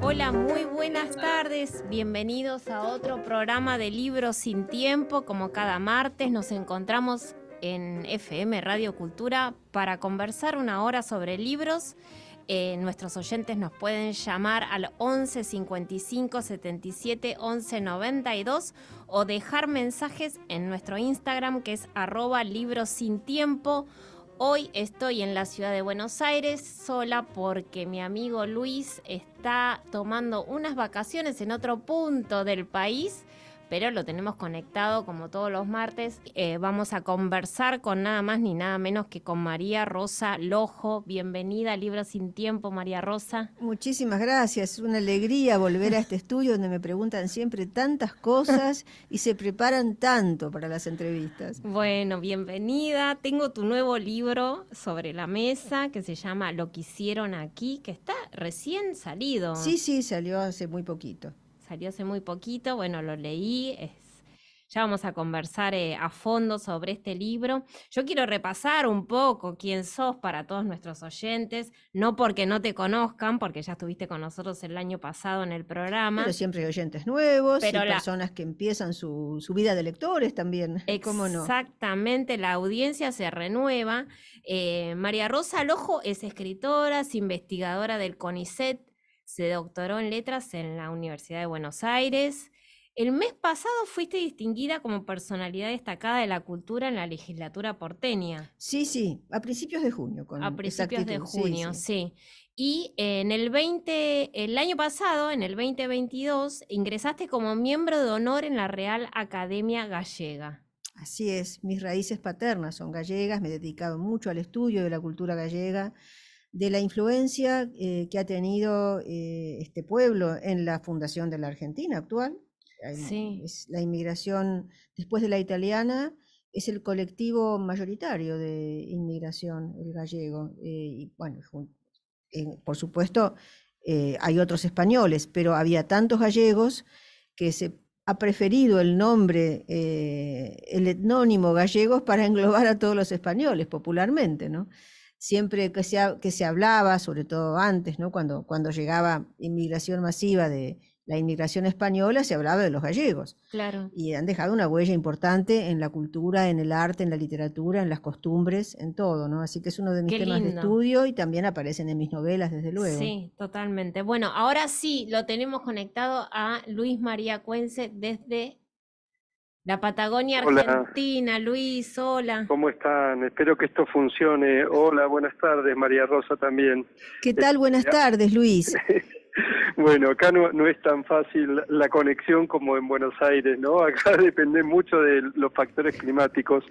Hola, muy buenas tardes. Bienvenidos a otro programa de Libros sin Tiempo. Como cada martes nos encontramos en FM Radio Cultura para conversar una hora sobre libros. Eh, nuestros oyentes nos pueden llamar al 11 55 77 11 92 o dejar mensajes en nuestro Instagram que es arroba libros sin tiempo Hoy estoy en la ciudad de Buenos Aires sola porque mi amigo Luis está tomando unas vacaciones en otro punto del país pero lo tenemos conectado como todos los martes. Eh, vamos a conversar con nada más ni nada menos que con María Rosa Lojo. Bienvenida Libro Sin Tiempo, María Rosa. Muchísimas gracias, es una alegría volver a este estudio donde me preguntan siempre tantas cosas y se preparan tanto para las entrevistas. Bueno, bienvenida. Tengo tu nuevo libro sobre la mesa que se llama Lo que hicieron aquí, que está recién salido. Sí, sí, salió hace muy poquito salió hace muy poquito, bueno, lo leí, ya vamos a conversar eh, a fondo sobre este libro. Yo quiero repasar un poco quién sos para todos nuestros oyentes, no porque no te conozcan, porque ya estuviste con nosotros el año pasado en el programa. Pero siempre hay oyentes nuevos, pero personas que empiezan su, vida de lectores también. Exactamente, la audiencia se renueva. Eh, María Rosa Lojo es escritora, es investigadora del CONICET, se doctoró en letras en la Universidad de Buenos Aires. El mes pasado fuiste distinguida como personalidad destacada de la cultura en la legislatura porteña. Sí, sí, a principios de junio. a principios de junio, sí, Y en el 20, el año pasado, en el 2022, ingresaste como miembro de honor en la Real Academia Gallega. Así es, mis raíces paternas son gallegas, me he dedicado mucho al estudio de la cultura gallega de la influencia eh, que ha tenido eh, este pueblo en la fundación de la Argentina actual. la inmigración, después de la italiana, es el colectivo mayoritario de inmigración, el gallego. Eh, y bueno, por supuesto, hay otros españoles, pero había tantos gallegos que se ha preferido el nombre, el etnónimo gallegos para englobar a todos los españoles popularmente, ¿no? siempre que se, que se hablaba, sobre todo antes, ¿no? cuando, cuando llegaba inmigración masiva de la inmigración española, se hablaba de los gallegos. Claro. Y han dejado una huella importante en la cultura, en el arte, en la literatura, en las costumbres, en todo, ¿no? Así que es uno de mis temas de estudio y también aparecen en mis novelas, desde luego. Sí, totalmente. Bueno, ahora sí lo tenemos conectado a Luis María Cuence desde la Patagonia Argentina, Luis, hola. ¿Cómo están? Espero que esto funcione. Hola, buenas tardes, María Rosa también. ¿Qué tal? Buenas tardes, Luis. bueno, acá no, es tan fácil la conexión como en Buenos Aires, ¿no? Acá depende mucho de los factores climáticos.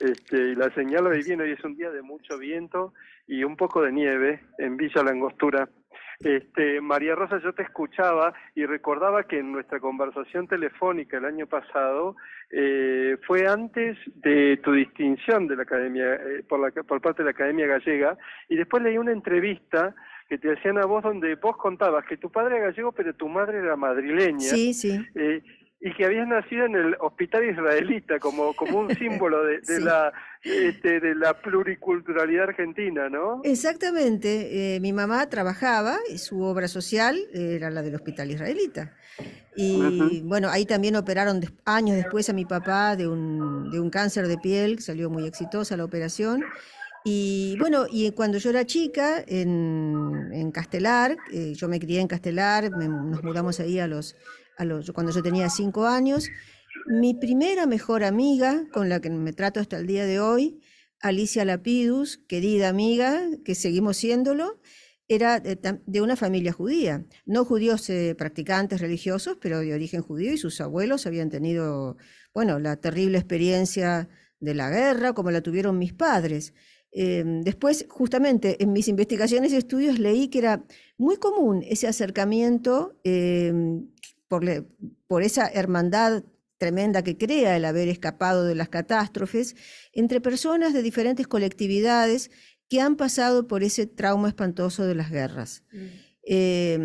Este, y la señal hoy viene, hoy es un día de mucho viento y un poco de nieve en Villa Langostura. Este, María Rosa, yo te escuchaba y recordaba que en nuestra conversación telefónica el año pasado eh, fue antes de tu distinción de la academia eh, por, la, por parte de la academia gallega y después leí una entrevista que te hacían a vos donde vos contabas que tu padre era gallego pero tu madre era madrileña sí sí eh, y que había nacido en el hospital israelita como, como un símbolo de, la este, de la pluriculturalidad argentina, ¿no? Exactamente. Eh, mi mamá trabajaba y su obra social era la del hospital israelita. Y bueno, ahí también operaron años después a mi papá de un, de un cáncer de piel, salió muy exitosa la operación. Y bueno, y cuando yo era chica, en, en Castelar, eh, yo me crié en Castelar, nos mudamos ahí a los cuando yo tenía cinco años. Mi primera mejor amiga, con la que me trato hasta el día de hoy, Alicia Lapidus, querida amiga, que seguimos siéndolo, era de una familia judía, no judíos eh, practicantes religiosos, pero de origen judío y sus abuelos habían tenido, bueno, la terrible experiencia de la guerra como la tuvieron mis padres. Em, después, justamente en mis investigaciones y estudios leí que era muy común ese acercamiento em, por, esa hermandad tremenda que crea el haber escapado de las catástrofes, entre personas de diferentes colectividades que han pasado por ese trauma espantoso de las guerras. Mm. Eh,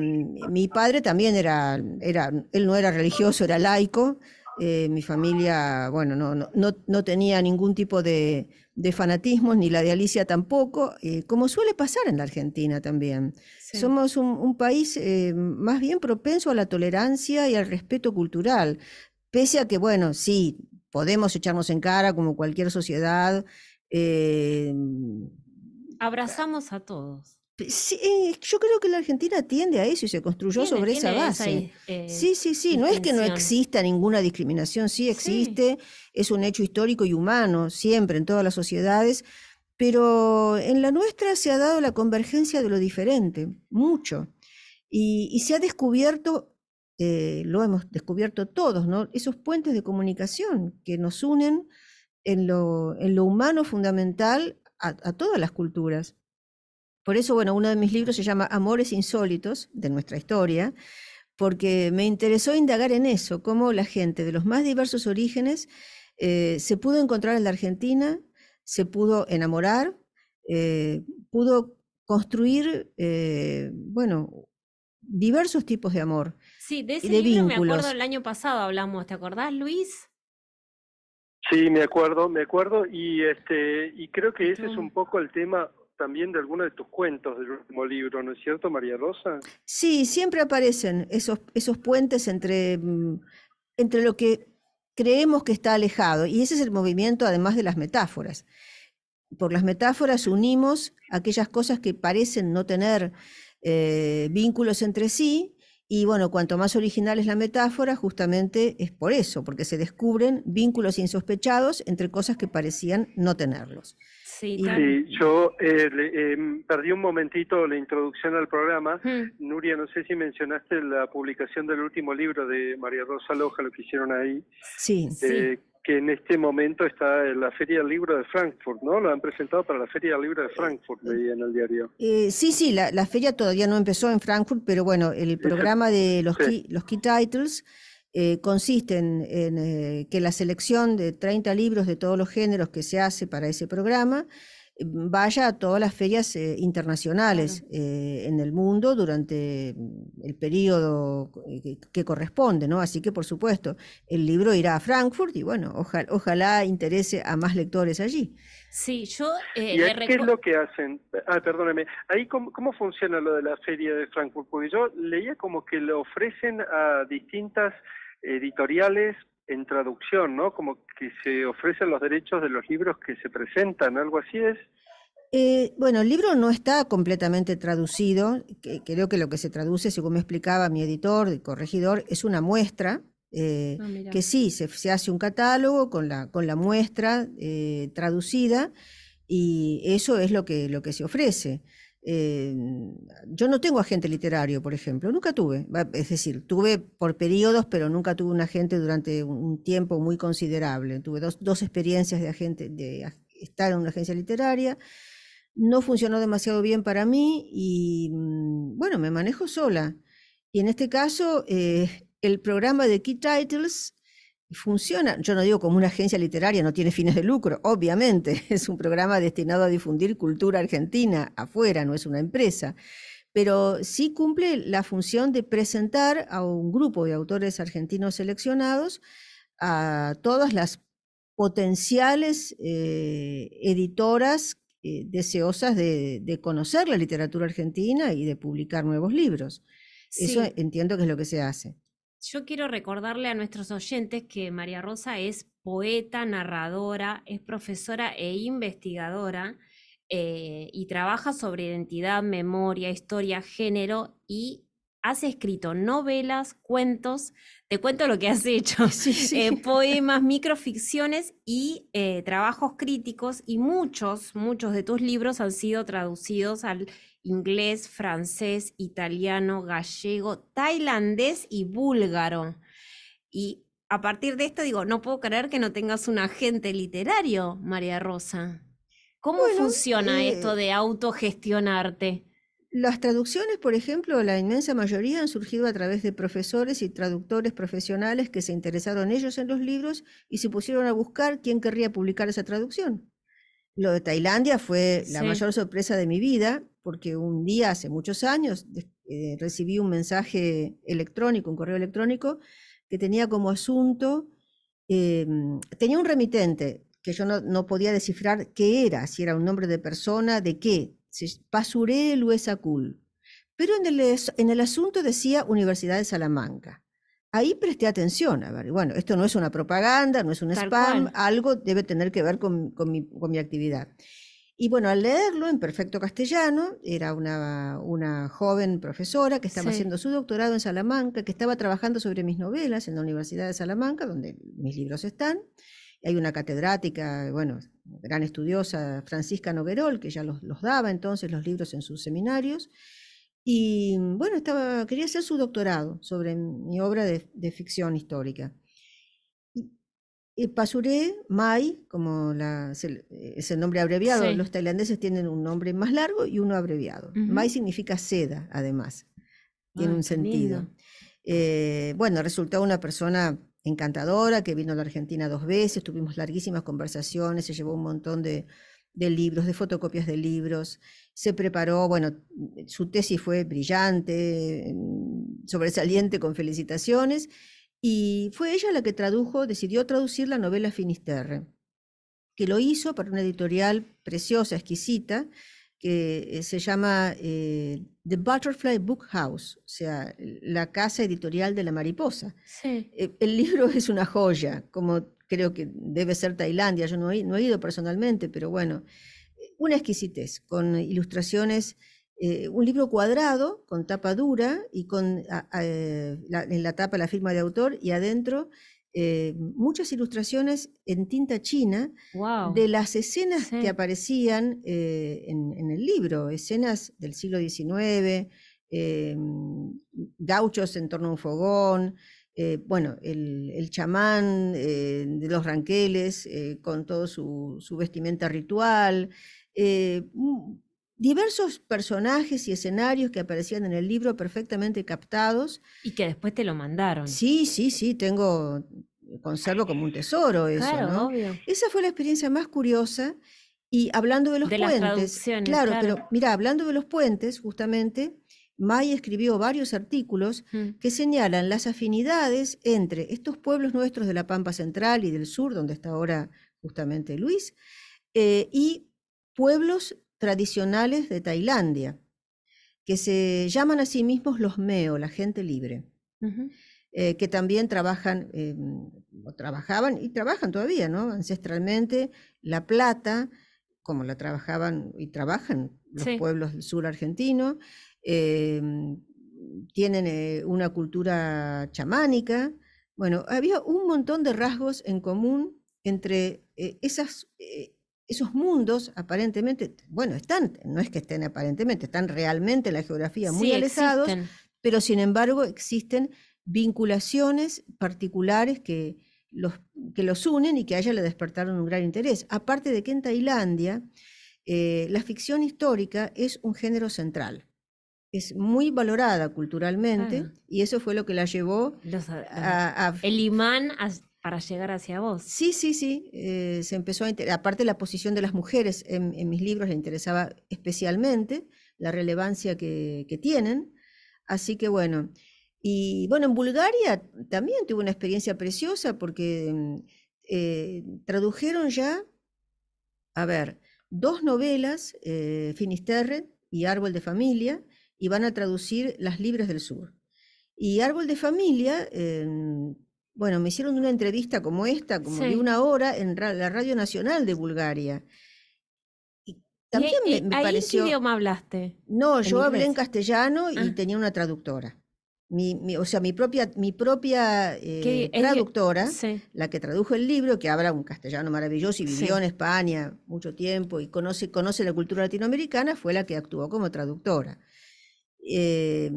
mi padre también era, él no era religioso, era laico, eh, mi familia, bueno, no, tenía ningún tipo de, de, fanatismos, ni la de Alicia tampoco, eh, como suele pasar en la Argentina también. Somos un, país eh, más bien propenso a la tolerancia y al respeto cultural, pese a que, bueno, sí, podemos echarnos en cara como cualquier sociedad. Abrazamos a todos. Sí, eh, yo creo que la Argentina tiende a eso y se construyó sobre esa base. Eh, sí, sí, sí, no es que no exista ninguna discriminación, sí existe, es un hecho histórico y humano, siempre en todas las sociedades, pero en la nuestra se ha dado la convergencia de lo diferente, mucho, y, se ha descubierto, eh, lo hemos descubierto todos, esos puentes de comunicación que nos unen en lo, humano fundamental a todas las culturas. Por eso, bueno, uno de mis libros se llama Amores Insólitos de nuestra historia, porque me interesó indagar en eso, cómo la gente de los más diversos orígenes eh, se pudo encontrar en la Argentina, se pudo enamorar, eh, pudo construir, eh, bueno, diversos tipos de amor. Sí, de ese libro me acuerdo el año pasado hablamos, ¿te acordás, Luis? Sí, me acuerdo, me acuerdo y este y creo que ese es un poco el tema también de alguno de tus cuentos del último libro, ¿no es cierto, María Rosa? Sí, siempre aparecen esos, puentes mm, entre, lo que creemos que está alejado. Y ese es el movimiento, además de las metáforas. Por las metáforas unimos aquellas cosas que parecen no tener eh, vínculos entre sí. Y bueno, cuanto más original es la metáfora, justamente es por eso, porque se descubren vínculos insospechados entre cosas que parecían no tenerlos. Sí, yo eh, em, perdí un momentito la introducción al programa. Mm. Nuria, no sé si mencionaste la publicación del último libro de María Rosa Loja, lo que hicieron ahí. Eh, sí, Que en este momento está en la Feria del Libro de Frankfurt, ¿no? Lo han presentado para la Feria del Libro de Frankfurt, eh, leí en el diario. sí, sí, la, feria todavía no empezó en Frankfurt, pero bueno, el programa de los, los key Titles eh, consiste en, eh, que la selección de 30 libros de todos los géneros que se hace para ese programa eh, vaya a todas las ferias eh, internacionales en el mundo durante mm, el periodo que, corresponde, ¿no? Así que, por supuesto, el libro irá a Frankfurt y, bueno, ojalá, interese a más lectores allí. Sí, yo... Eh, ¿Y ¿Qué es lo que hacen? Ah, perdóneme. Ahí, cómo, funciona lo de la feria de Frankfurt? Porque yo leía como que le ofrecen a distintas editoriales en traducción, ¿no? Como que se ofrecen los derechos de los libros que se presentan, algo así es. Eh, bueno, el libro no está completamente traducido. creo que lo que se traduce, según me explicaba mi editor, el corregidor, es una muestra. Eh, ah, que sí, se, hace un catálogo con la, con la muestra eh, traducida y eso es lo que, lo que se ofrece. Eh, mm, yo no tengo agente literario, por ejemplo, nunca tuve. Es decir, tuve por periodos, pero nunca tuve un agente durante un tiempo muy considerable. Tuve dos, experiencias de agente, de estar en una agencia literaria. No funcionó demasiado bien para mí y, mm, bueno, me manejo sola. Y en este caso, eh, el programa de Key Titles funciona, yo no digo como una agencia literaria, no tiene fines de lucro, obviamente, es un programa destinado a difundir cultura argentina afuera, no es una empresa, pero sí cumple la función de presentar a un grupo de autores argentinos seleccionados a todas las potenciales eh, editoras eh, deseosas de, conocer la literatura argentina y de publicar nuevos libros. Eso entiendo que es lo que se hace yo quiero recordarle a nuestros oyentes que María Rosa es poeta, narradora, es profesora e investigadora eh, y trabaja sobre identidad, memoria, historia, género y has escrito novelas, cuentos, te cuento lo que has hecho, eh, poemas, microficciones y eh, trabajos críticos y muchos, muchos de tus libros han sido traducidos al inglés, francés, italiano, gallego, tailandés y búlgaro. Y a partir de esto digo, no puedo creer que no tengas un agente literario, María Rosa. ¿Cómo funciona esto eh de autogestionarte? Las traducciones, por ejemplo, la inmensa mayoría han surgido a través de profesores y traductores profesionales que se interesaron ellos en los libros y se pusieron a buscar quién querría publicar esa traducción. Lo de Tailandia fue la mayor sorpresa de mi vida porque un día, hace muchos años, eh, recibí un mensaje electrónico, un correo electrónico, que tenía como asunto, em, tenía un remitente que yo no, podía descifrar qué era, si era un nombre de persona, de qué, si, Pasurel o Pero en el, en el asunto decía Universidad de Salamanca. Ahí presté atención, a ver, bueno, esto no es una propaganda, no es un spam, algo debe tener que ver con, mi, con mi actividad. Y bueno, al leerlo en perfecto castellano, era una, joven profesora que estaba haciendo su doctorado en Salamanca, que estaba trabajando sobre mis novelas en la Universidad de Salamanca, donde mis libros están. Hay una catedrática, bueno, gran estudiosa, Francisca Noguerol, que ya los, daba entonces los libros en sus seminarios. Y bueno, estaba, quería hacer su doctorado sobre mi obra de ficción histórica. Y Pasuré, Mai, como es el nombre abreviado, los tailandeses tienen un nombre más largo y uno abreviado. Mai significa seda, además. Tiene ah, un sentido. Eh, bueno, resultó una persona encantadora que vino a la Argentina dos veces, tuvimos larguísimas conversaciones, se llevó un montón de, de libros, de fotocopias de libros, se preparó, bueno, su tesis fue brillante, mm, sobresaliente con felicitaciones, y fue ella la que tradujo, decidió traducir la novela Finisterre, que lo hizo para una editorial preciosa, exquisita, que eh, se llama eh, The Butterfly Book House, o sea, la casa editorial de la mariposa. Eh, el libro es una joya, como creo que debe ser Tailandia, yo no he, no he ido personalmente, pero bueno, una exquisitez, con ilustraciones eh, un libro cuadrado con tapa dura y con eh, en la tapa la firma de autor y adentro eh, muchas ilustraciones en tinta china de las escenas que aparecían en, el libro, escenas del siglo XIX, gauchos en torno a un fogón. bueno, el, chamán de los ranqueles con toda su, vestimenta ritual, diversos personajes y escenarios que aparecían en el libro perfectamente captados. Y que después te lo mandaron. Sí, sí, sí, tengo, conservo como un tesoro eso, ¿no? Esa fue la experiencia más curiosa. Y hablando de los puentes, claro, pero mira, hablando de los puentes, justamente, May escribió varios artículos mm. que señalan las afinidades entre estos pueblos nuestros de la Pampa Central y del Sur, donde está ahora justamente Luis, eh, y pueblos tradicionales de Tailandia, que se llaman a sí mismos los meo, la gente libre, eh, que también trabajan, em, o trabajaban y trabajan todavía, ¿no? Ancestralmente, la plata, como la trabajaban y trabajan los pueblos del sur argentino, em, tienen eh, una cultura chamánica. Bueno, había un montón de rasgos en común entre eh, esas esos mundos aparentemente, bueno, están, no es que estén aparentemente, están realmente en la geografía muy alejados, pero sin embargo existen vinculaciones particulares que los, que los unen y que a ella le despertaron un gran interés. Aparte de que en Tailandia, eh, la ficción histórica es un género central. Es muy valorada culturalmente ah. y eso fue lo que la llevó ah, a, El imán para llegar hacia vos. Sí, sí, sí. Eh, se empezó a aparte la posición de las mujeres en, mis libros le interesaba especialmente la relevancia que, tienen. Así que bueno. Y bueno, en Bulgaria también tuve una experiencia preciosa porque mm, eh, tradujeron ya, a ver, dos novelas, eh, Finisterre y Árbol de Familia, y van a traducir Las Libres del Sur. Y Árbol de Familia em, bueno, me hicieron una entrevista como esta, como de una hora, en la Radio Nacional de Bulgaria. Y e también me, ahí pareció. ¿Qué idioma hablaste? No, yo hablé en castellano y ah. tenía una traductora. o sea, mi propia, mi propia eh, traductora, la que tradujo el libro, que habla un castellano maravilloso y vivió en España mucho tiempo y conoce, conoce la cultura latinoamericana, fue la que actuó como traductora. Eh,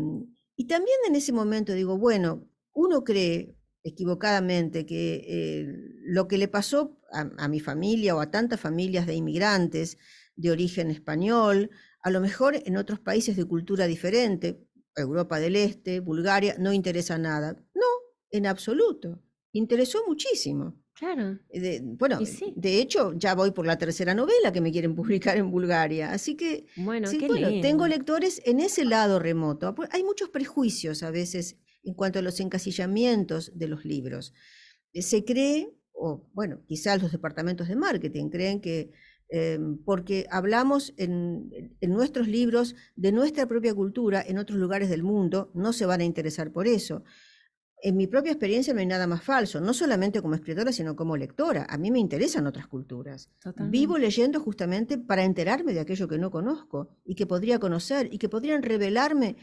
y también en ese momento digo, bueno, uno cree, equivocadamente que eh, lo que le pasó a, mi familia o a tantas familias de inmigrantes de origen español, a lo mejor en otros países de cultura diferente, Europa del Este, Bulgaria, no interesa nada. No, en absoluto. Interesó muchísimo. Claro. Eh, de, bueno, de hecho, ya voy por la tercera novela que me quieren publicar en Bulgaria. Así que bueno tengo lectores en ese lado remoto. Hay muchos prejuicios a veces en cuanto a los encasillamientos de los libros. Eh, se cree, o bueno, quizás los departamentos de marketing creen que em, porque hablamos en, nuestros libros de nuestra propia cultura en otros lugares del mundo, no se van a interesar por eso. En mi propia experiencia no hay nada más falso, no solamente como escritora, sino como lectora. A mí me interesan otras culturas. Vivo leyendo justamente para enterarme de aquello que no conozco y que podría conocer y que podrían revelarme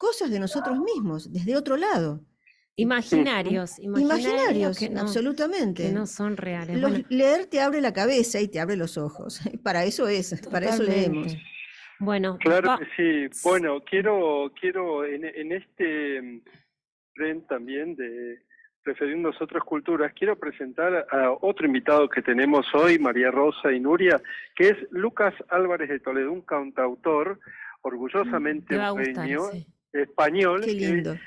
cosas de nosotros mismos, desde otro lado. Imaginarios, imaginarios, imaginarios absolutamente. Que no son reales. Leer te abre la cabeza y te abre los ojos. Para eso es, para eso leemos. Bueno, claro que sí. Bueno, quiero, quiero en, este mm, tren también de referirnos a otras culturas, quiero presentar a otro invitado que tenemos hoy, María Rosa y Nuria, que es Lucas Álvarez de Toledo, un cantautor mm, orgullosamente pequeño español,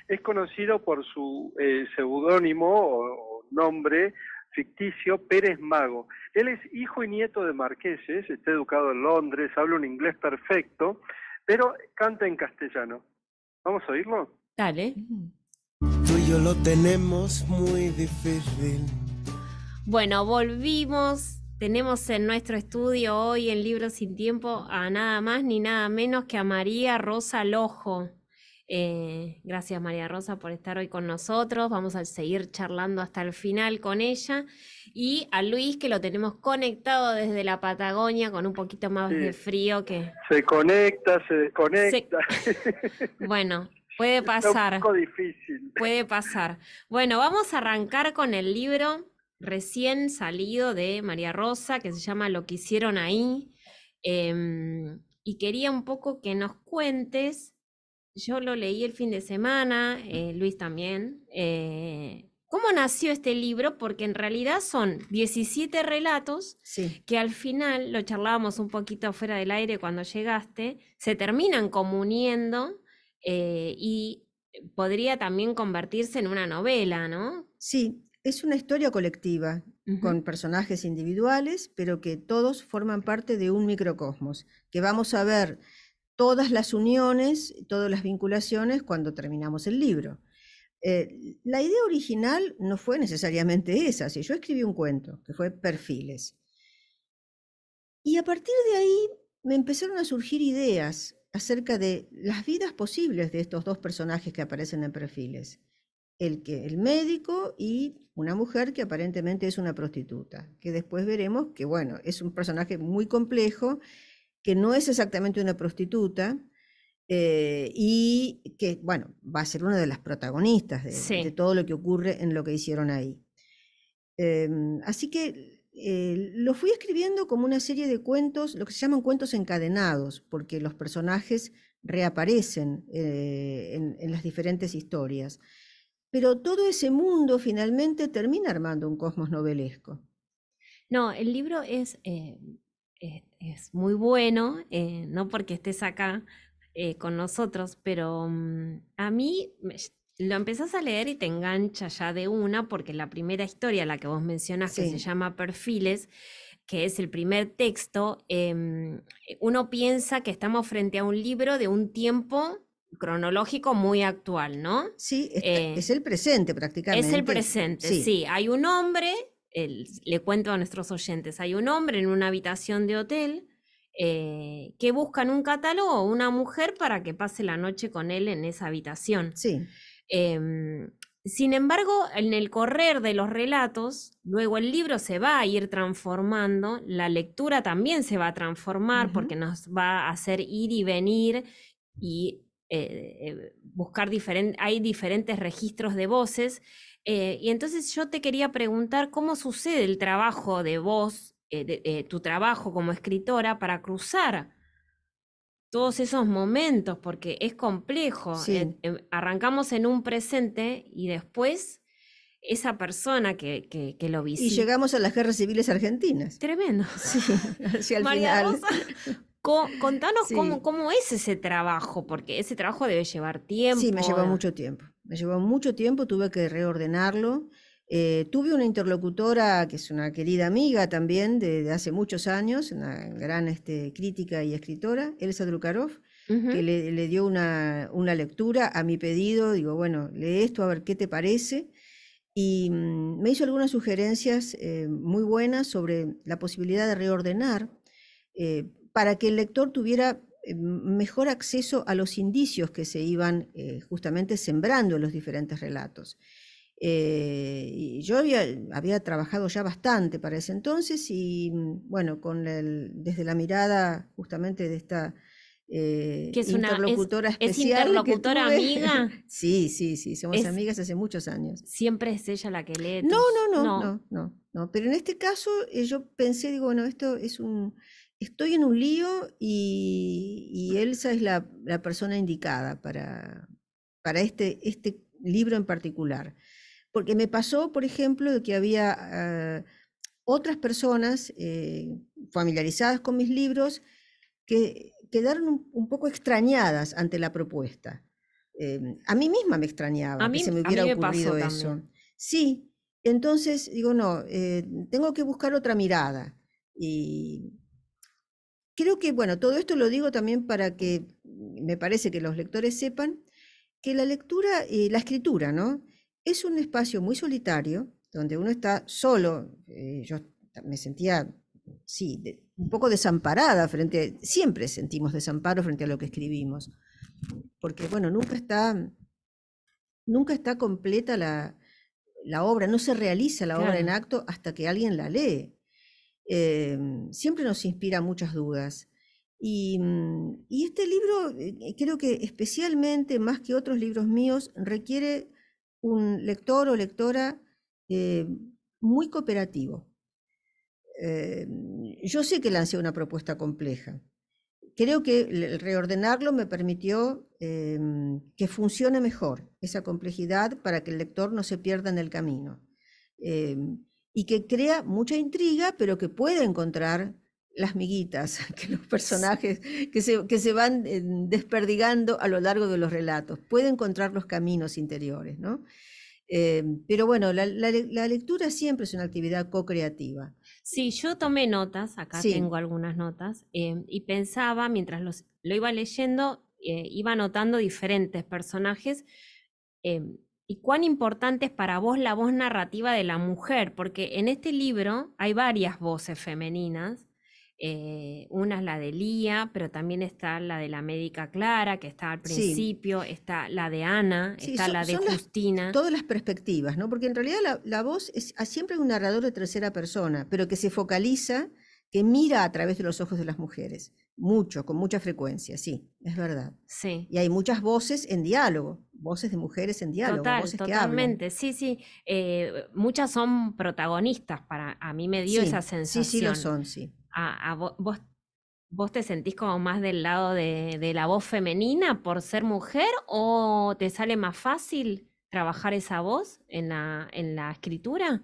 es conocido por su eh, seudónimo o, nombre ficticio Pérez Mago. Él es hijo y nieto de marqueses, está educado en Londres, habla un inglés perfecto, pero canta en castellano. ¿Vamos a oírlo? Dale. yo lo tenemos muy difícil. Bueno, volvimos. Tenemos en nuestro estudio hoy en Libros sin Tiempo a nada más ni nada menos que a María Rosa Lojo. Eh, gracias María Rosa por estar hoy con nosotros. Vamos a seguir charlando hasta el final con ella. Y a Luis, que lo tenemos conectado desde la Patagonia con un poquito más de frío que... Se conecta, se desconecta. bueno, puede pasar. un poco difícil. Puede pasar. Bueno, vamos a arrancar con el libro recién salido de María Rosa, que se llama Lo que hicieron ahí. Em, y quería un poco que nos cuentes yo lo leí el fin de semana, eh, Luis también. Eh, ¿Cómo nació este libro? Porque en realidad son 17 relatos que al final, lo charlábamos un poquito fuera del aire cuando llegaste, se terminan comuniendo eh, y podría también convertirse en una novela, ¿no? Sí, es una historia colectiva, con personajes individuales, pero que todos forman parte de un microcosmos, que vamos a ver todas las uniones, todas las vinculaciones cuando terminamos el libro. Eh, la idea original no fue necesariamente esa, si yo escribí un cuento que fue Perfiles. Y a partir de ahí me empezaron a surgir ideas acerca de las vidas posibles de estos dos personajes que aparecen en Perfiles. El, que, el médico y una mujer que aparentemente es una prostituta, que después veremos que, bueno, es un personaje muy complejo que no es exactamente una prostituta, eh, y que, bueno, va a ser una de las protagonistas de, todo lo que ocurre en lo que hicieron ahí. Em, así que eh, lo fui escribiendo como una serie de cuentos, lo que se llaman cuentos encadenados, porque los personajes reaparecen eh, en, las diferentes historias. Pero todo ese mundo finalmente termina armando un cosmos novelesco. No, el libro es es, muy bueno, eh, no porque estés acá eh, con nosotros, pero mm, a mí lo empezás a leer y te engancha ya de una, porque la primera historia, la que vos mencionás, que se llama Perfiles, que es el primer texto, em, eh, uno piensa que estamos frente a un libro de un tiempo cronológico muy actual, ¿no? Sí, es el presente prácticamente. Es el presente, sí. Hay un hombre le cuento a nuestros oyentes, hay un hombre en una habitación de hotel eh, que busca en un catálogo una mujer para que pase la noche con él en esa habitación. Sí. Em, sin embargo, en el correr de los relatos, luego el libro se va a ir transformando, la lectura también se va a transformar porque nos va a hacer ir y venir y eh, eh, buscar diferentes, hay diferentes registros de voces eh, y entonces yo te quería preguntar cómo sucede el trabajo de vos, eh, eh, tu trabajo como escritora para cruzar todos esos momentos, porque es complejo. Em, arrancamos en un presente y después esa persona que, que, lo visita. Y llegamos a las guerras civiles argentinas. Tremendo. María Rosa, contanos cómo, cómo es ese trabajo, porque ese trabajo debe llevar tiempo. Sí, me lleva mucho tiempo. Me llevó mucho tiempo, tuve que reordenarlo. Eh, tuve una interlocutora que es una querida amiga también de, hace muchos años, una gran este, crítica y escritora, Elsa Drukarov, que le, dio una, lectura a mi pedido. Digo, bueno, lee esto a ver qué te parece. Y mm, me hizo algunas sugerencias eh, muy buenas sobre la posibilidad de reordenar eh, para que el lector tuviera eh, mejor acceso a los indicios que se iban eh, justamente sembrando en los diferentes relatos. Eh, yo había, trabajado ya bastante para ese entonces y mm, bueno, con el, desde la mirada justamente de esta que es interlocutora una, es, especial. ¿Es interlocutora amiga? sí, sí, sí, somos amigas hace muchos años. ¿Siempre es ella la que lee? No, no, no, no, no, no, no, Pero en este caso yo pensé, digo, bueno, esto es un estoy en un lío y, Elsa es la, persona indicada para, para este, este libro en particular. Porque me pasó, por ejemplo, de que había ah, otras personas eh, familiarizadas con mis libros que quedaron un, poco extrañadas ante la propuesta. Em, a mí misma me extrañaba que se me hubiera ocurrido eso. Sí, entonces digo, no, eh, tengo que buscar otra mirada. Y, creo que, bueno, todo esto lo digo también para que mm, me parece que los lectores sepan que la lectura, y la escritura, ¿no? Es un espacio muy solitario, donde uno está solo. Eh, yo me sentía, sí, un poco desamparada frente, siempre sentimos desamparo frente a lo que escribimos, porque, bueno, nunca está, nunca está completa la, obra, no se realiza la obra en acto hasta que alguien la lee. Eh, siempre nos inspira muchas dudas. Y, mm, este libro eh, eh, creo que especialmente, más que otros libros míos, requiere un lector o lectora muy cooperativo. yo sé que lancé una propuesta compleja. Creo que reordenarlo me permitió que funcione mejor esa complejidad para que el lector no se pierda en el camino y que crea mucha intriga, pero que puede encontrar las miguitas, que los personajes que se, que se van eh, desperdigando a lo largo de los relatos, puede encontrar los caminos interiores, ¿no? Eh, pero bueno, la, lectura siempre es una actividad co-creativa. Sí, yo tomé notas, acá tengo algunas notas, eh, y pensaba, mientras los, lo iba leyendo, iba notando diferentes personajes, y cuán importante es para vos la voz narrativa de la mujer, porque en este libro hay varias voces femeninas. Eh, una es la de Lía, pero también está la de la médica Clara, que está al principio, está la de Ana, está la de Justina. todas las perspectivas, ¿no? Porque en realidad la, voz es ah, siempre es un narrador de tercera persona, pero que se focaliza, que mira a través de los ojos de las mujeres. Mucho, con mucha frecuencia, sí, es verdad. Sí. Y hay muchas voces en diálogo, voces de mujeres en diálogo. que hablan. totalmente, sí, sí. Eh, muchas son protagonistas, para a mí me dio esa sensación. Sí, sí, lo son, sí. vos, vos, te sentís como más del lado de, de, la voz femenina por ser mujer o te sale más fácil trabajar esa voz en la, en la escritura?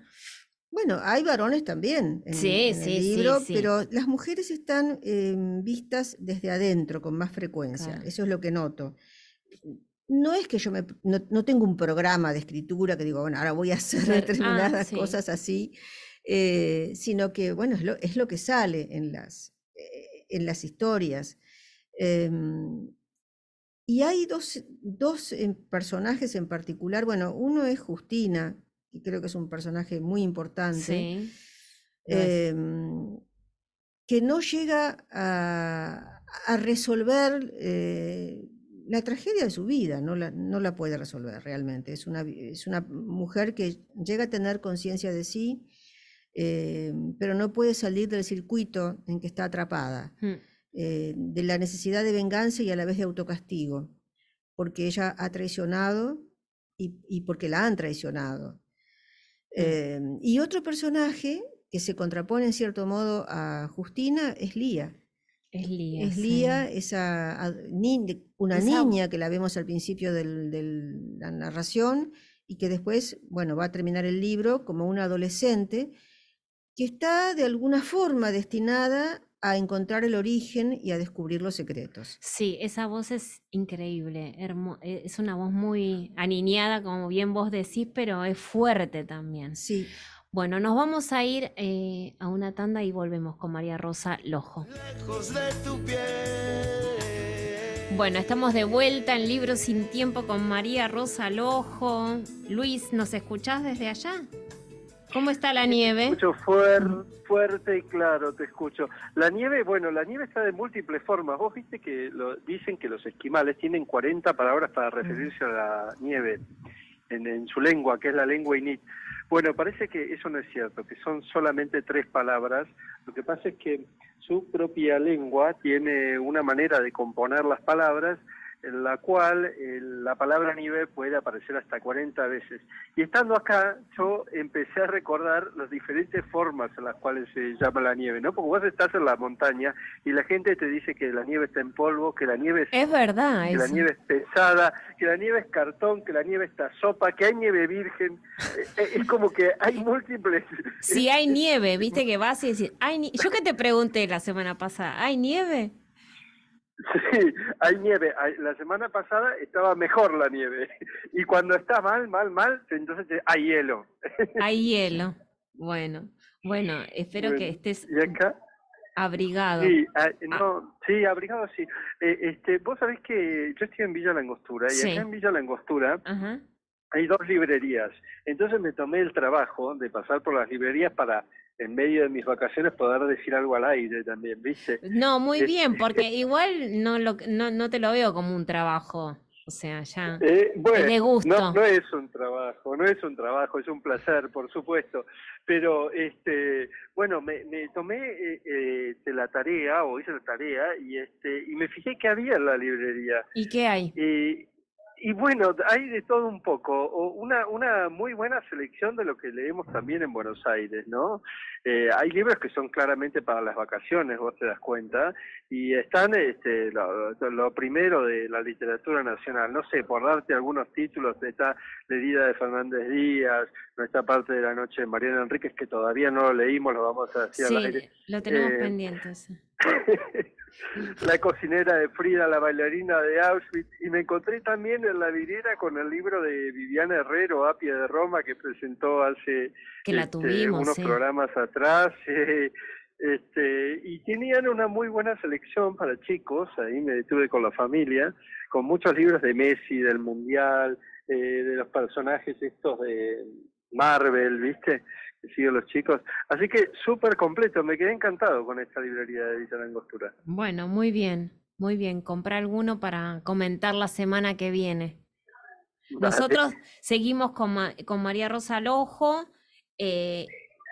Bueno, hay varones también en, el libro, pero las mujeres están em, vistas desde adentro con más frecuencia, eso es lo que noto. No es que yo no, tengo un programa de escritura que digo, bueno, ahora voy a hacer ah, determinadas cosas así, eh, sino que, bueno, es lo, que sale en las, eh, en las historias. Em, y hay dos, dos em, personajes en particular, bueno, uno es Justina, y creo que es un personaje muy importante, em, que no llega a, resolver eh, la tragedia de su vida, no la, no la puede resolver realmente. Es una, es una mujer que llega a tener conciencia de sí, em, pero no puede salir del circuito en que está atrapada, hmm. eh, de la necesidad de venganza y a la vez de autocastigo, porque ella ha traicionado y porque la han traicionado. Em, y otro personaje que se contrapone en cierto modo a Justina es Lía. Es Lía. Es Lía, esa una niña que la vemos al principio de la narración y que después, bueno, va a terminar el libro como una adolescente que está de alguna forma destinada a encontrar el origen y a descubrir los secretos. Sí, esa voz es increíble, e-, es una voz muy aniñada, como bien vos decís, pero es fuerte también. Sí. Bueno, nos vamos a ir eh, a una tanda y volvemos con María Rosa Lojo. Bueno, estamos de vuelta en Libros sin Tiempo con María Rosa Lojo. Luis, ¿nos escuchás desde allá? ¿Cómo está la nieve? Te fuerte, y claro, te escucho. La nieve, bueno, la nieve está de múltiples formas. Vos viste que lo, dicen que los esquimales tienen 40 palabras para referirse a la nieve en, en su lengua, que es la lengua init. Bueno, parece que eso no es cierto, que son solamente tres palabras. Lo que pasa es que su propia lengua tiene una manera de componer las palabras en la cual eh, la palabra nieve puede aparecer hasta 40 veces. Y estando acá, yo empecé a recordar las diferentes formas en las cuales se llama la nieve, ¿no? Porque vos estás en la montaña y la gente te dice que la nieve está en polvo, que la nieve es, es verdad, que la nieve es pesada, que la nieve es cartón, que la nieve está sopa, que hay nieve virgen. Eh, eh, es como que hay múltiples. Si hay nieve, viste que vas y decís, yo que te pregunté la semana pasada, ¿hay nieve? Sí, hay nieve. La semana pasada estaba mejor la nieve. Y cuando está mal, mal, mal, entonces hay hielo. Hay hielo. Bueno, bueno, espero que estés abrigado. Sí, ah, ah. no, sí, abrigado sí. Eh, este, Vos sabés que yo estoy en Villa Langostura y acá en Villa Langostura hay dos librerías. Entonces me tomé el trabajo de pasar por las librerías para en medio de mis vacaciones poder decir algo al aire también, ¿viste? No, muy bien, porque igual no, lo, no, te lo veo como un trabajo. O sea, ya. Eh, bueno, No, es un trabajo, no es un trabajo, es un placer, por supuesto. Pero, este, bueno, me, tomé eh, eh, de la tarea, o hice la tarea, y este, y me fijé que había en la librería. ¿Y qué hay? Y bueno, hay de todo un poco. Una, una muy buena selección de lo que leemos también en Buenos Aires, ¿no? Eh, hay libros que son claramente para las vacaciones, vos te das cuenta, y están este, lo, primero de la literatura nacional. No sé, por darte algunos títulos, de esta leída de Fernández Díaz, nuestra parte de la noche de Mariana Enríquez, que todavía no lo leímos, lo vamos a decir a al Sí, Lo tenemos eh, pendientes. la cocinera de Frida, la bailarina de Auschwitz, y me encontré también en la vidriera con el libro de Viviana Herrero, Apia de Roma, que presentó hace este, unos programas atrás. Eh, este, y tenían una muy buena selección para chicos, ahí me detuve con la familia, con muchos libros de Messi, del Mundial, eh, de los personajes estos de Marvel, ¿viste? los chicos. Así que súper completo, me quedé encantado con esta librería de Villa Angostura. Bueno, muy bien, muy bien. comprar alguno para comentar la semana que viene. Nosotros seguimos con, María Rosa Lojo, eh,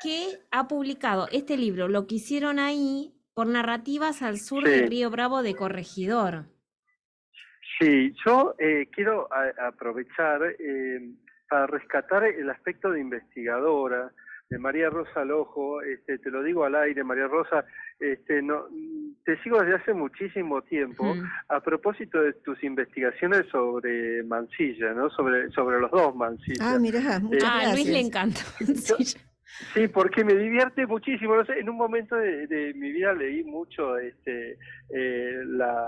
que ha publicado este libro, Lo que hicieron ahí, por narrativas al sur del Río Bravo de Corregidor. Sí, yo eh, quiero aprovechar eh, para rescatar el aspecto de investigadora, de María Rosa ojo este, te lo digo al aire, María Rosa, este, no, te sigo desde hace muchísimo tiempo a propósito de tus investigaciones sobre Mansilla, ¿no? Sobre, sobre los dos Mancilla. Ah, mirá, este, ah, A Luis le encanta Sí, porque me divierte muchísimo. No sé, en un momento de, mi vida leí mucho este, eh, la,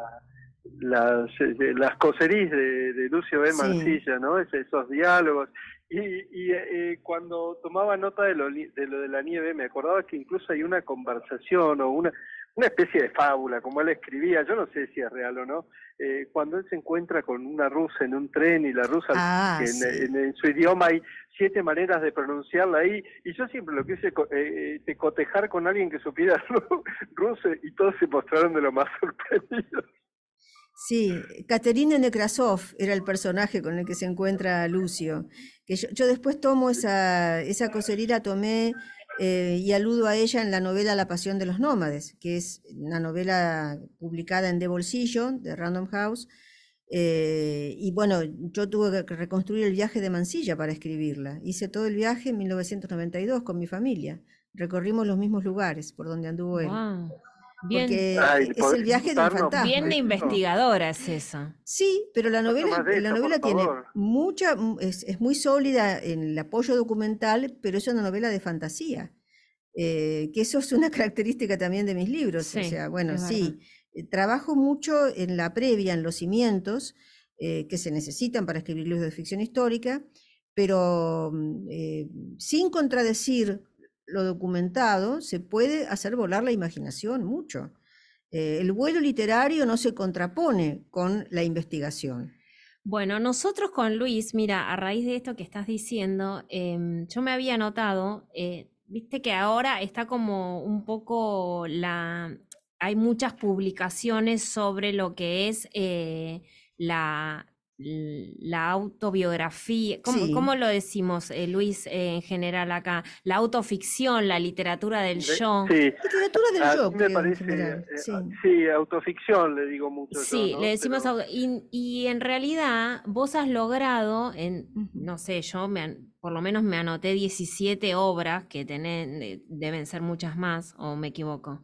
las, eh, las coserías de, de Lucio B. Mansilla, ¿no? Es, esos diálogos. Y, eh, cuando tomaba nota de lo, de la nieve, me acordaba que incluso hay una conversación o una, una especie de fábula, como él escribía, yo no sé si es real o no, eh, cuando él se encuentra con una rusa en un tren y la rusa ah, en, su idioma hay siete maneras de pronunciarla ahí, y yo siempre lo quise hice eh, te cotejar con alguien que supiera ruso y todos se mostraron de lo más sorprendidos. Sí, Katerina Nekrasov era el personaje con el que se encuentra Lucio yo, después tomo esa, esa tomé eh, y aludo a ella en la novela La Pasión de los Nómades, que es una novela publicada en De Bolsillo, de Random House. Eh, y bueno, yo tuve que reconstruir el viaje de Mansilla para escribirla. Hice todo el viaje en 1992 con mi familia. Recorrimos los mismos lugares por donde anduvo él porque es el viaje de un fantasma. Bien de investigadora es eso. Sí, pero la novela, la novela tiene mucha, es, muy sólida en el apoyo documental, pero es una novela de fantasía. Eh, que eso es una característica también de mis libros. o sea, bueno, sí, eh, trabajo mucho en la previa, en los cimientos eh, que se necesitan para escribir libros de ficción histórica, pero mm, sin contradecir lo documentado, se puede hacer volar la imaginación mucho. Eh, el vuelo literario no se contrapone con la investigación. Bueno, nosotros con Luis, mira, a raíz de esto que estás diciendo, em, yo me había notado, eh, viste que ahora está como un poco la... Hay muchas publicaciones sobre lo que es eh, la, la autobiografía, ¿cómo, ¿cómo lo decimos, eh, Luis, eh, en general acá? La autoficción, la literatura del yo. Sí. Literatura del yo. Eh, sí. autoficción le digo mucho. Sí, le decimos y, en realidad vos has logrado, en, no sé, yo me, por lo menos me anoté 17 obras que deben ser muchas más, o me equivoco.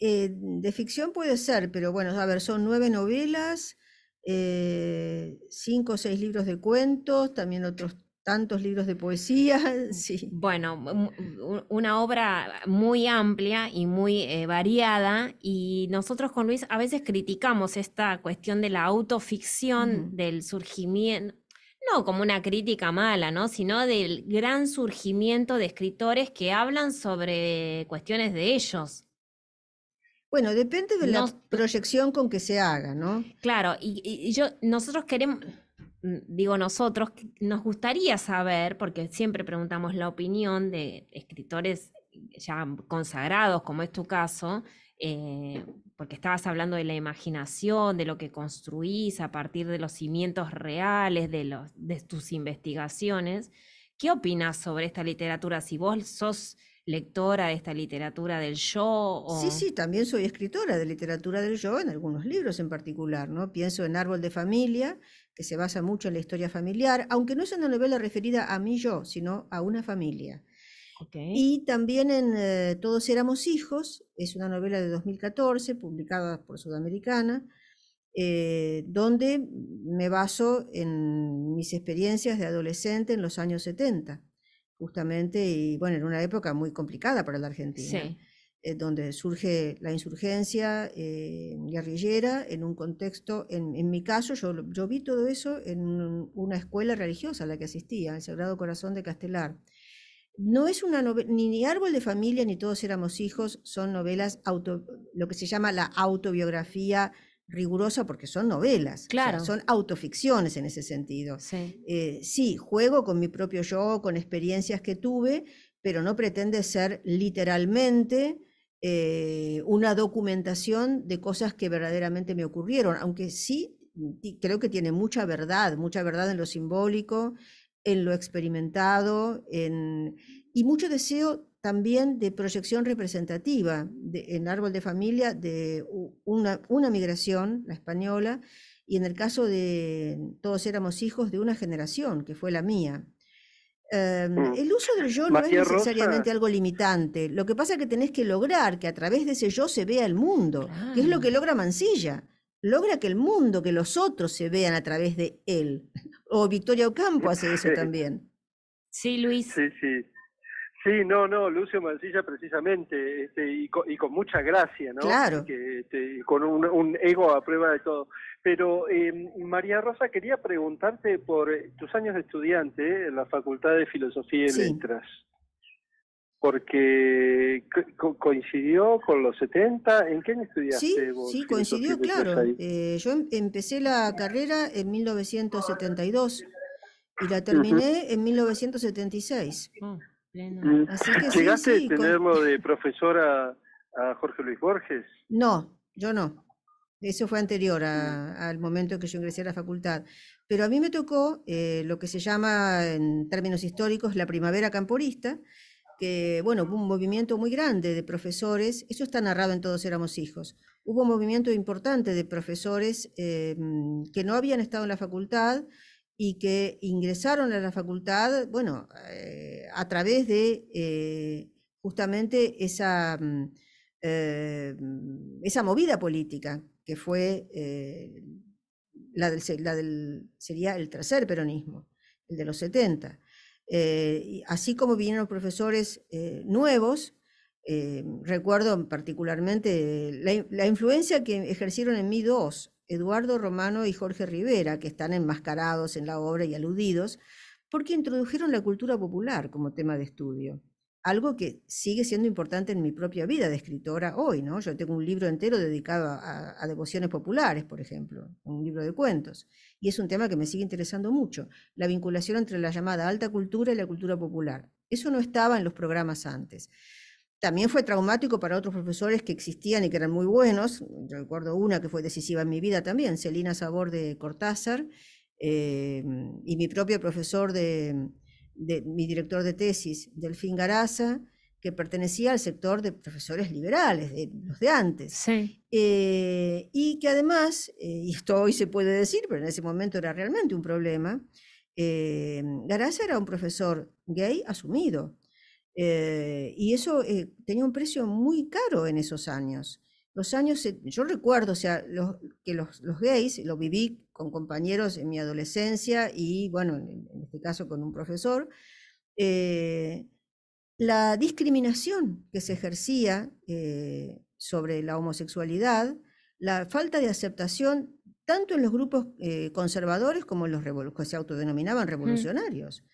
de ficción puede ser, pero bueno, a ver, son nueve novelas, eh, cinco o seis libros de cuentos, también otros tantos libros de poesía. Mm, sí. Bueno, una obra muy amplia y muy eh, variada y nosotros con Luis a veces criticamos esta cuestión de la autoficción, del surgimiento, no como una crítica mala, ¿no? sino del gran surgimiento de escritores que hablan sobre cuestiones de ellos. Bueno, depende de la proyección con que se haga, ¿no? Claro, y, yo, nosotros queremos, mm, digo nosotros, nos gustaría saber, porque siempre preguntamos la opinión de escritores ya consagrados, como es tu caso, eh, porque estabas hablando de la imaginación, de lo que construís a partir de los cimientos reales, de, los, de tus investigaciones. ¿Qué opinas sobre esta literatura? Si vos sos lectora de esta literatura del yo? Sí, sí, también soy escritora de literatura del yo en algunos libros en particular, ¿no? Pienso en Árbol de Familia, que se basa mucho en la historia familiar, aunque no es una novela referida a mí yo, sino a una familia. Y también en eh, Todos éramos hijos, es una novela de 2014 publicada por Sudamericana, eh, donde me baso en mis experiencias de adolescente en los años 70 justamente, y bueno, en una época muy complicada para la Argentina, eh, donde surge la insurgencia eh, guerrillera en un contexto, en, mi caso, yo, vi todo eso en una escuela religiosa a la que asistía, el Sagrado Corazón de Castelar. No es una novela, ni, Árbol de Familia, ni Todos éramos hijos, son novelas, auto, lo que se llama la autobiografía rigurosa porque son novelas, son autoficciones en ese sentido. Eh, sí. juego con mi propio yo, con experiencias que tuve, pero no pretende ser literalmente eh, una documentación de cosas que verdaderamente me ocurrieron, aunque sí creo que tiene mucha verdad, mucha verdad en lo simbólico, en lo experimentado, en, y mucho deseo también de proyección representativa en árbol de familia de una, migración, la española, y en el caso de todos éramos hijos de una generación, que fue la mía. Em, mm. el uso del yo no es necesariamente algo limitante. Lo que pasa es que tenés que lograr que a través de ese yo se vea el mundo, que es lo que logra Mansilla. Logra que el mundo, que los otros se vean a través de él. O Victoria Ocampo hace eso también. Sí, Luis. Sí, sí. Sí, no, no, Lucio Mancilla precisamente, este, y, con, mucha gracia, ¿no? Claro. Este, con un, ego a prueba de todo. Pero em, María Rosa, quería preguntarte por eh, tus años de estudiante en la Facultad de Filosofía y Letras, porque coincidió con los 70, ¿en qué estudiaste vos? Sí, coincidió, claro. Eh, yo em, empecé la carrera en 1972 y la terminé en 1976. y mm. Mm. ¿Llegaste a tenerlo de profesora a Jorge Luis Borges? No, yo no. Eso fue anterior mm. al momento en que yo ingresé a la facultad. Pero a mí me tocó eh, lo que se llama, en términos históricos, la primavera camporista, que, bueno, hubo un movimiento muy grande de profesores, eso está narrado en Todos Éramos Hijos. Hubo un movimiento importante de profesores eh, que no habían estado en la facultad, y que ingresaron a la facultad, bueno, eh, a través de eh, justamente esa, mm, eh, mm, esa movida política que fue la del, sería el tercer peronismo, el de los 70. así como vinieron profesores nuevos, recuerdo particularmente la, la, influencia que ejercieron en mí dos, Eduardo Romano y Jorge Rivera, que están enmascarados en la obra y aludidos, porque introdujeron la cultura popular como tema de estudio. Algo que sigue siendo importante en mi propia vida de escritora hoy, ¿no? Yo tengo un libro entero dedicado a, a devociones populares, por ejemplo, un libro de cuentos, y es un tema que me sigue interesando mucho, la vinculación entre la llamada alta cultura y la cultura popular. Eso no estaba en los programas antes. También fue traumático para otros profesores que existían y que eran muy buenos. Recuerdo una que fue decisiva en mi vida también, Celina Sabor de Cortázar, eh, y mi propio profesor de, mi director de tesis, Delfín Garaza, que pertenecía al sector de profesores liberales, de los de antes. Eh, y que además, eh, y esto hoy se puede decir, pero en ese momento era realmente un problema, Garaza era un profesor gay asumido. Eh, y eso eh, tenía un precio muy caro en esos años. Los años, yo recuerdo, o sea, que los, gays, lo viví con compañeros en mi adolescencia y, bueno, en, este caso con un profesor, eh, la discriminación que se ejercía sobre la homosexualidad, la falta de aceptación tanto en los grupos conservadores como en los que se autodenominaban revolucionarios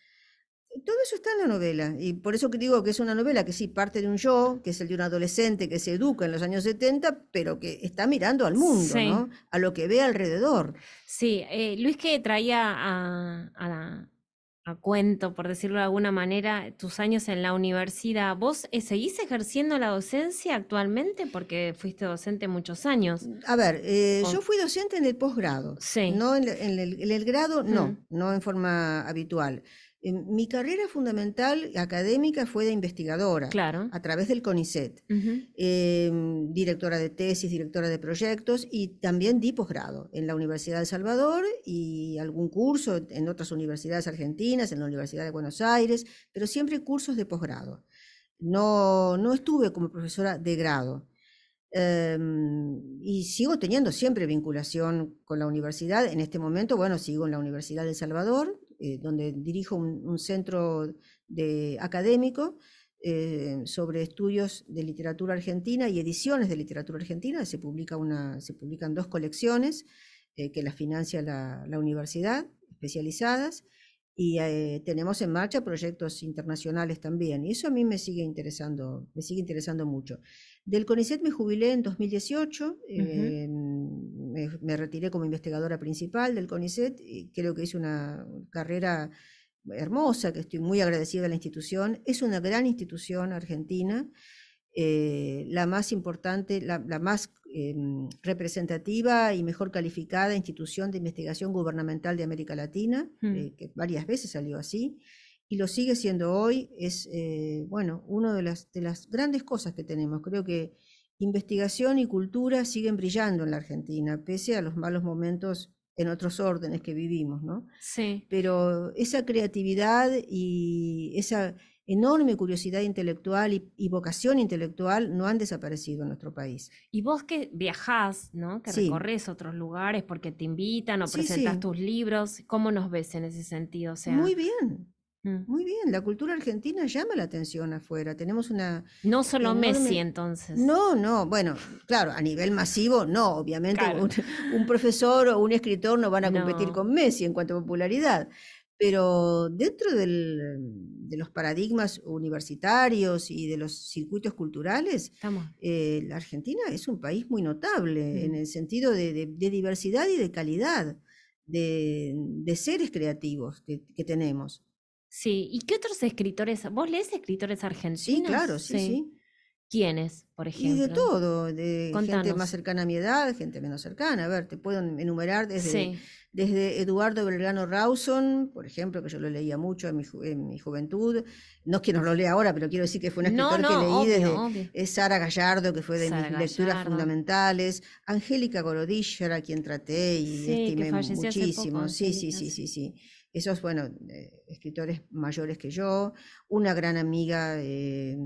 todo eso está en la novela, y por eso que digo que es una novela que sí parte de un yo, que es el de un adolescente que se educa en los años 70, pero que está mirando al mundo, a lo que ve alrededor. Sí, eh, Luis que traía a, a, cuento, por decirlo de alguna manera, tus años en la universidad, ¿vos eh, seguís ejerciendo la docencia actualmente? Porque fuiste docente muchos años. Mm, a ver, eh, yo fui docente en el posgrado, no en, el, grado, mm. no, no en forma habitual mi carrera fundamental académica fue de investigadora, a través del CONICET, em, directora de tesis, directora de proyectos y también di posgrado en la Universidad de Salvador y algún curso en otras universidades argentinas, en la Universidad de Buenos Aires, pero siempre cursos de posgrado. No, no estuve como profesora de grado. Em, y sigo teniendo siempre vinculación con la universidad. En este momento, bueno, sigo en la Universidad de El Salvador, eh, donde dirijo un, centro de, académico eh, sobre estudios de literatura argentina y ediciones de literatura argentina. Se, publican dos colecciones eh, que las financia la universidad, especializadas y eh, tenemos en marcha proyectos internacionales también. Y eso a mí me sigue interesando, me sigue interesando mucho. Del CONICET me jubilé en 2018, eh, me, retiré como investigadora principal del CONICET creo que hice una carrera hermosa, que estoy muy agradecida a la institución. Es una gran institución argentina, eh, la más importante, la, la más Em, representativa y mejor calificada institución de investigación gubernamental de América Latina, hmm. eh, que varias veces salió así, y lo sigue siendo hoy, es, eh, bueno, una de las, de las grandes cosas que tenemos. Creo que investigación y cultura siguen brillando en la Argentina, pese a los malos momentos en otros órdenes que vivimos, ¿no? Sí. Pero esa creatividad y esa enorme curiosidad intelectual y, vocación intelectual no han desaparecido en nuestro país. Y vos que viajás, ¿no? Que recorres otros lugares porque te invitan o presentas tus libros, ¿cómo nos ves en ese sentido? muy bien. Mm. Muy bien, la cultura argentina llama la atención afuera. Tenemos una. No solo Messi, entonces. No, no, bueno, claro, a nivel masivo, no, obviamente. Un, profesor o un escritor no van a competir con Messi en cuanto a popularidad pero dentro de los paradigmas universitarios y de los circuitos culturales, eh, la Argentina es un país muy notable en mm. el sentido de, diversidad y de calidad de, seres creativos que, tenemos. Sí, ¿y qué otros escritores? ¿Vos lees escritores argentinos? Sí, claro, sí. sí. ¿Quiénes, por ejemplo? Y de todo, de gente más cercana a mi edad, gente menos cercana. A ver, te puedo enumerar desde, desde Eduardo Belgrano Rawson, por ejemplo, que yo lo leía mucho en mi, juventud. No es que nos lo lea ahora, pero quiero decir que fue un escritor que leí desde Es Sara Gallardo, que fue de mis lecturas fundamentales. Angélica Gorodischer, a quien traté y estimé muchísimo. sí, sí, sí, sí, sí esos, bueno, eh, escritores mayores que yo, una gran amiga, eh,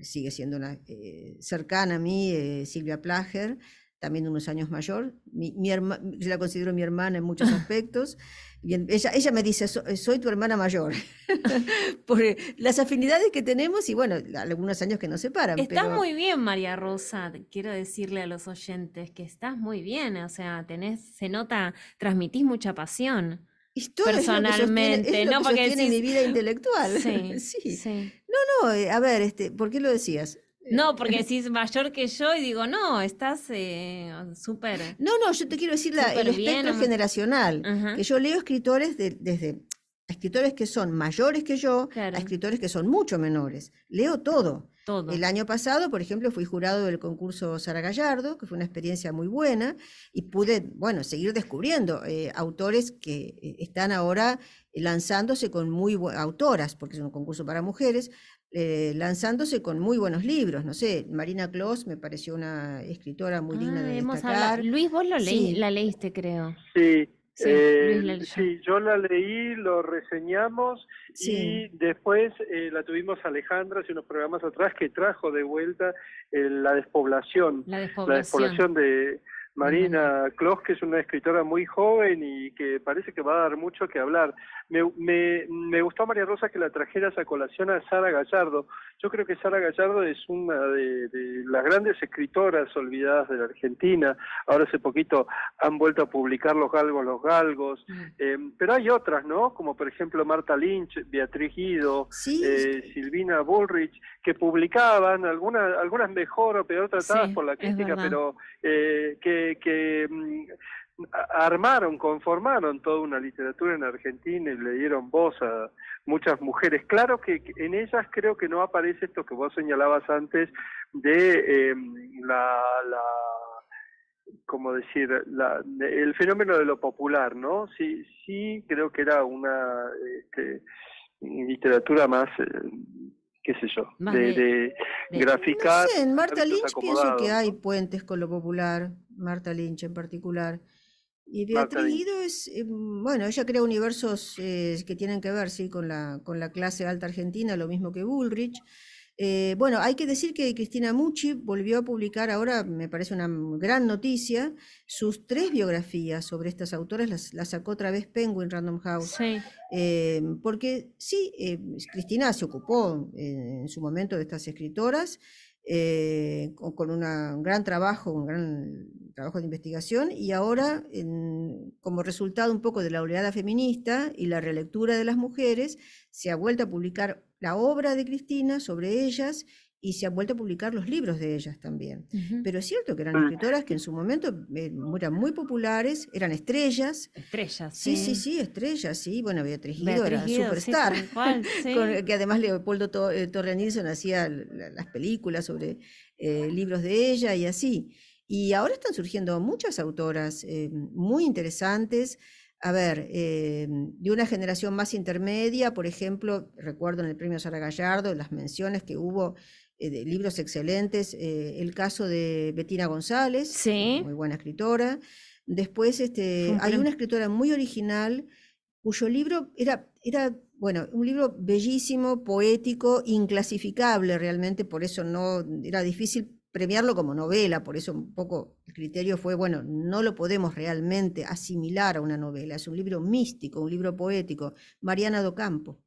sigue siendo una, eh, cercana a mí, Silvia Plager, también unos años mayor, mi, yo la considero mi hermana en muchos aspectos, ella, ella me dice, soy tu hermana mayor, por las afinidades que tenemos y bueno, algunos años que nos separan. Estás muy bien, María Rosa, quiero decirle a los oyentes que estás muy bien, o sea, tenés, se nota, transmitís mucha pasión. Y personalmente, no porque tiene mi vida intelectual. Sí, sí. No, no, eh, a ver, este, ¿por qué lo decías? No, eh, porque decís mayor que yo y digo, no, estás eh, súper. No, no, yo te quiero decir la, el espectro generacional. Que yo leo escritores desde escritores que son mayores que yo a escritores que son mucho menores. Leo todo. El año pasado, por ejemplo, fui jurado del concurso Sara Gallardo, que fue una experiencia muy buena, y pude, bueno, seguir descubriendo eh, autores que eh, están ahora lanzándose con muy autoras, porque es un concurso para mujeres, eh, lanzándose con muy buenos libros. No sé, Marina Clos me pareció una escritora muy digna de ah, destacar. Luis, vos lo la leíste, creo. Sí, eh, sí, yo la leí, lo reseñamos y después eh, la tuvimos Alejandra hace unos programas atrás que trajo de vuelta eh, la despoblación, la despoblación de, Marina Kloss, que es una escritora muy joven y que parece que va a dar mucho que hablar. Me, gustó, María Rosa, que la trajeras a colación a Sara Gallardo. Yo creo que Sara Gallardo es una de, las grandes escritoras olvidadas de la Argentina. Ahora hace poquito han vuelto a publicar Los Galgos, Los Galgos. Eh, pero hay otras, ¿no? Como por ejemplo Marta Lynch, Beatriz Guido, eh, Silvina Bullrich, que publicaban, algunas, algunas mejor o peor tratadas por la crítica, pero eh, que que, mm, armaron, conformaron toda una literatura en Argentina y le dieron voz a muchas mujeres. Claro que en ellas creo que no aparece esto que vos señalabas antes de em, la, la como decir, la, el fenómeno de lo popular, ¿no? Sí, sí creo que era una este, literatura más eh, qué sé yo, de, graficar. en Marta Lynch pienso que hay puentes con lo popular, Marta Lynch en particular. Y Beatriz Guido es, eh, bueno, ella crea universos eh, que tienen que ver, sí, con la, con la clase alta argentina, lo mismo que Bullrich. Eh, bueno, hay que decir que Cristina Mucci volvió a publicar ahora, me parece una gran noticia, sus tres biografías sobre estas autoras, las, sacó otra vez Penguin Random House, eh, porque sí, eh, Cristina se ocupó en su momento de estas escritoras. con, un gran trabajo, un gran trabajo de investigación, y ahora, como resultado un poco de la oleada feminista y la relectura de las mujeres, se ha vuelto a publicar la obra de Cristina sobre ellas y se han vuelto a publicar los libros de ellas también. Pero es cierto que eran ah. escritoras que en su momento eh, eran muy populares, eran estrellas. Estrellas. Sí, sí, sí, sí estrellas, sí. Bueno, Beatriz Guido era superstar, que además Leopoldo eh, Torre eh, hacía las películas sobre eh, libros de ella y así. Y ahora están surgiendo muchas autoras muy interesantes a ver, eh, de una generación más intermedia, por ejemplo, recuerdo en el premio Sara Gallardo, las menciones que hubo eh, de libros excelentes, eh, el caso de Betina González, muy buena escritora. Después este, hay una escritora muy original cuyo libro era, era, bueno, un libro bellísimo, poético, inclasificable realmente, por eso no era difícil premiarlo como novela, por eso un poco el criterio fue, bueno, no lo podemos realmente asimilar a una novela, es un libro místico, un libro poético. Mariana Docampo, Campo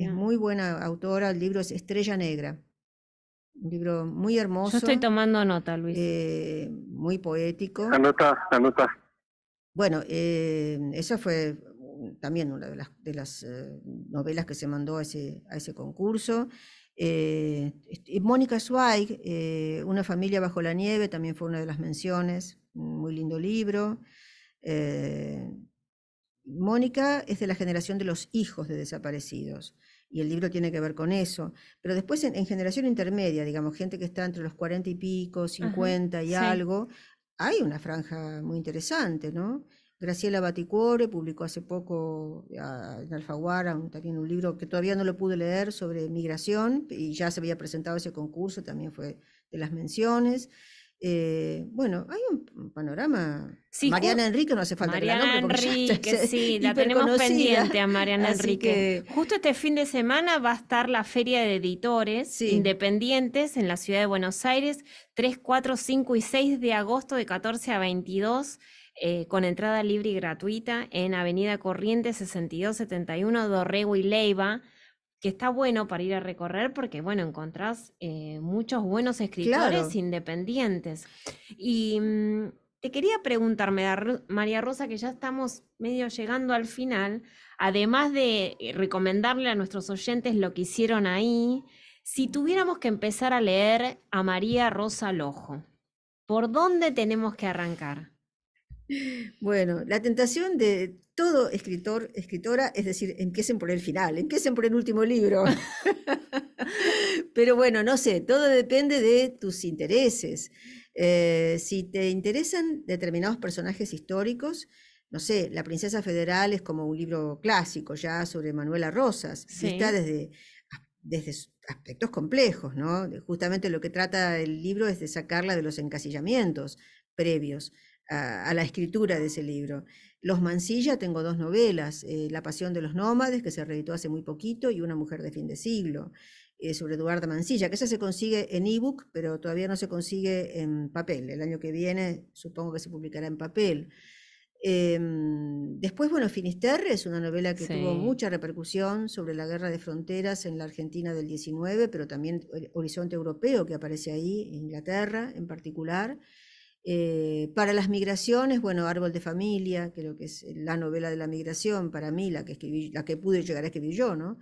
es muy buena autora, el libro es Estrella Negra, un libro muy hermoso. Yo estoy tomando nota, Luis. Eh, muy poético. Anota, anota. Bueno, eh, esa fue también una de las, eh, novelas que se mandó a ese, a ese concurso. Eh, Mónica Zweig, eh, Una familia bajo la nieve, también fue una de las menciones, muy lindo libro. Eh, Mónica es de la generación de los hijos de desaparecidos y el libro tiene que ver con eso. Pero después en, generación intermedia, digamos, gente que está entre los 40 y pico, 50 y algo, hay una franja muy interesante, ¿no? Graciela Baticuore publicó hace poco en Alfaguara también un libro que todavía no lo pude leer sobre migración y ya se había presentado ese concurso, también fue de las menciones. Eh, bueno, hay un panorama. Mariana Enrique no hace falta. Mariana Enrique, sí, la tenemos pendiente a Mariana Enrique. Justo este fin de semana va a estar la Feria de Editores Independientes en la ciudad de Buenos Aires, 3, 4, 5 y 6 de agosto de 14 a 22 eh, con entrada libre y gratuita en Avenida Corriente 6271 Dorrego y Leiva, que está bueno para ir a recorrer porque, bueno, encontrás eh, muchos buenos escritores independientes. Y mm, te quería preguntarme, María Rosa, que ya estamos medio llegando al final, además de eh, recomendarle a nuestros oyentes lo que hicieron ahí, si tuviéramos que empezar a leer a María Rosa Lojo, ¿por dónde tenemos que arrancar? Bueno, la tentación de todo escritor, escritora, es decir, empiecen por el final, empiecen por el último libro. Pero bueno, no sé, todo depende de tus intereses. Eh, si te interesan determinados personajes históricos, no sé, La Princesa Federal es como un libro clásico ya sobre Manuela Rosas, sí. desde, desde aspectos complejos, ¿no? Justamente lo que trata el libro es de sacarla de los encasillamientos previos a, la escritura de ese libro. Los Mancilla tengo dos novelas, eh, La Pasión de los Nómades, que se reeditó hace muy poquito, y Una Mujer de Fin de Siglo, eh, sobre Eduarda Mancilla que esa se consigue en ebook, pero todavía no se consigue en papel. El año que viene supongo que se publicará en papel. Em, después, bueno, Finisterre es una novela que tuvo mucha repercusión sobre la guerra de fronteras en la Argentina del 19, pero también eh, Horizonte Europeo, que aparece ahí, Inglaterra en particular. Eh, para las migraciones, bueno, Árbol de Familia, creo que es la novela de la migración, para mí, la que, escribí, la que pude llegar a escribir yo, ¿no?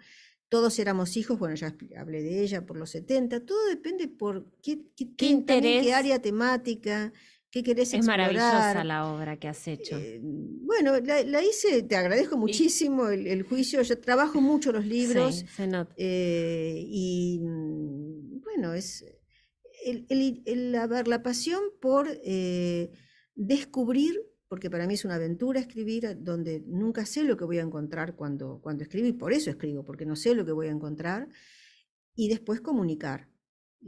Todos éramos hijos, bueno, ya hablé de ella por los 70, todo depende por qué, qué, interés, qué área temática, qué querés explorar. Es maravillosa la obra que has hecho. Eh, bueno, la, hice, te agradezco muchísimo el, juicio, yo trabajo mucho los libros. Eh, y mm, bueno, es, el, el, la pasión por eh, descubrir, porque para mí es una aventura escribir, eh, donde nunca sé lo que voy a encontrar cuando, cuando escribo, y por eso escribo, porque no sé lo que voy a encontrar, y después comunicar,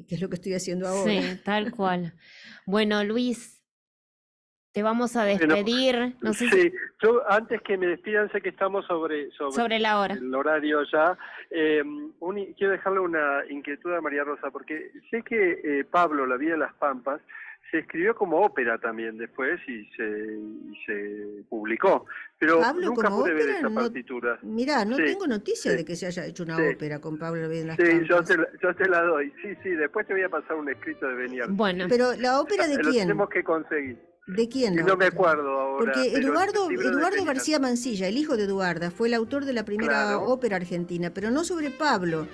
que es lo que estoy haciendo ahora. Sí, tal cual. Bueno, Luis, te vamos a despedir. no sé sí, yo antes que me despidan, sé que estamos sobre, sobre, el horario ya. Eh, quiero dejarle una inquietud a María Rosa, porque sé que eh, Pablo, La Vida de las Pampas, se escribió como ópera también después y se, se publicó. Pero Pablo nunca pude ver esa partitura. Mira, mirá, no tengo noticia de que se haya hecho una ópera con Pablo la de Sí, yo te, yo te, la doy. Sí, sí, después te voy a pasar un escrito de venir. Bueno, pero la ópera eh, de quién? tenemos que conseguir. ¿De quién? no me acuerdo ahora. Porque Eduardo, Eduardo García Mancilla, el hijo de Eduarda, fue el autor de la primera ópera argentina, pero no sobre Pablo.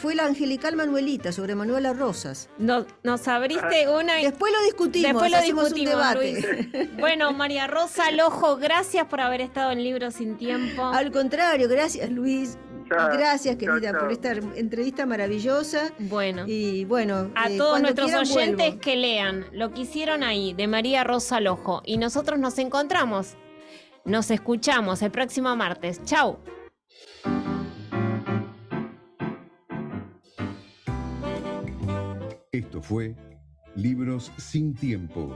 Fue la angelical Manuelita, sobre Manuela Rosas. nos abriste ah. una... Después lo discutimos, Después lo un debate. Bueno, María Rosa ojo, gracias por haber estado en Libro Sin Tiempo. Al contrario, gracias Luis, Gracias, querida, por esta entrevista maravillosa. Bueno. Y bueno. A eh, todos nuestros oyentes que lean Lo que hicieron ahí, de María Rosa Lojo. Y nosotros nos encontramos. Nos escuchamos el próximo martes. chao Esto fue Libros sin Tiempo.